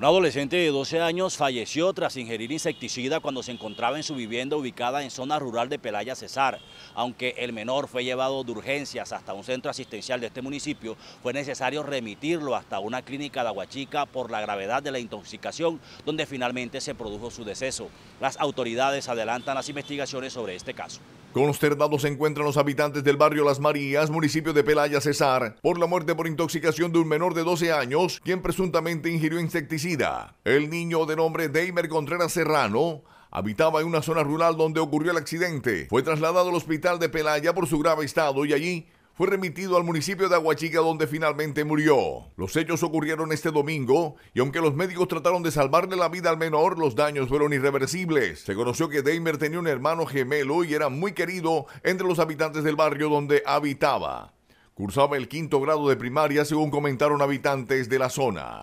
Un adolescente de 12 años falleció tras ingerir insecticida cuando se encontraba en su vivienda ubicada en zona rural de Pelaya Cesar. Aunque el menor fue llevado de urgencias hasta un centro asistencial de este municipio, fue necesario remitirlo hasta una clínica de Aguachica por la gravedad de la intoxicación, donde finalmente se produjo su deceso. Las autoridades adelantan las investigaciones sobre este caso. Con los se encuentran los habitantes del barrio Las Marías, municipio de Pelaya Cesar, por la muerte por intoxicación de un menor de 12 años, quien presuntamente ingirió insecticida el niño de nombre Deimer Contreras Serrano habitaba en una zona rural donde ocurrió el accidente. Fue trasladado al hospital de Pelaya por su grave estado y allí fue remitido al municipio de Aguachica donde finalmente murió. Los hechos ocurrieron este domingo y aunque los médicos trataron de salvarle la vida al menor, los daños fueron irreversibles. Se conoció que Deimer tenía un hermano gemelo y era muy querido entre los habitantes del barrio donde habitaba. Cursaba el quinto grado de primaria según comentaron habitantes de la zona.